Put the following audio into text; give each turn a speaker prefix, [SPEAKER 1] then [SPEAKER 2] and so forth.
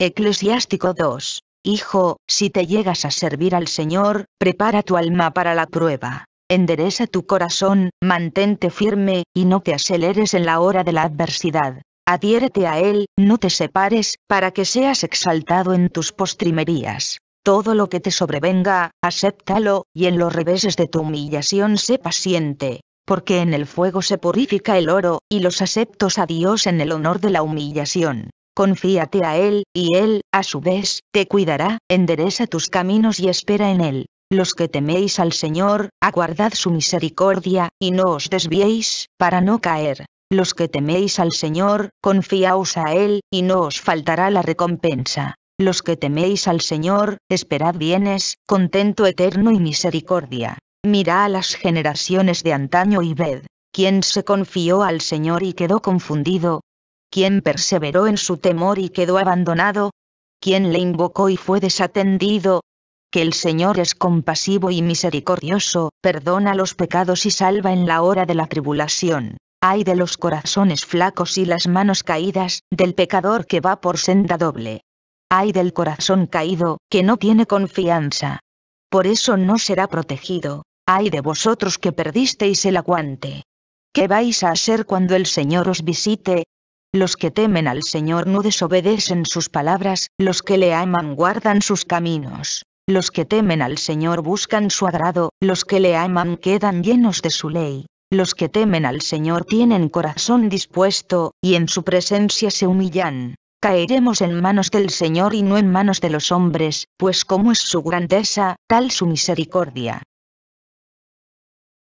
[SPEAKER 1] Eclesiástico 2. Hijo, si te llegas a servir al Señor, prepara tu alma para la prueba. Endereza tu corazón, mantente firme, y no te aceleres en la hora de la adversidad. Adhiérete a Él, no te separes, para que seas exaltado en tus postrimerías. Todo lo que te sobrevenga, acéptalo, y en los reveses de tu humillación sé paciente, porque en el fuego se purifica el oro, y los aceptos a Dios en el honor de la humillación confíate a Él, y Él, a su vez, te cuidará, endereza tus caminos y espera en Él. Los que teméis al Señor, aguardad su misericordia, y no os desviéis, para no caer. Los que teméis al Señor, confiaos a Él, y no os faltará la recompensa. Los que teméis al Señor, esperad bienes, contento eterno y misericordia. Mira a las generaciones de antaño y ved, Quien se confió al Señor y quedó confundido, ¿Quién perseveró en su temor y quedó abandonado? ¿Quién le invocó y fue desatendido? Que el Señor es compasivo y misericordioso, perdona los pecados y salva en la hora de la tribulación. Ay de los corazones flacos y las manos caídas, del pecador que va por senda doble. Ay del corazón caído, que no tiene confianza. Por eso no será protegido. Ay de vosotros que perdisteis el aguante. ¿Qué vais a hacer cuando el Señor os visite, los que temen al Señor no desobedecen sus palabras, los que le aman guardan sus caminos. Los que temen al Señor buscan su agrado, los que le aman quedan llenos de su ley. Los que temen al Señor tienen corazón dispuesto, y en su presencia se humillan. Caeremos en manos del Señor y no en manos de los hombres, pues como es su grandeza, tal su misericordia.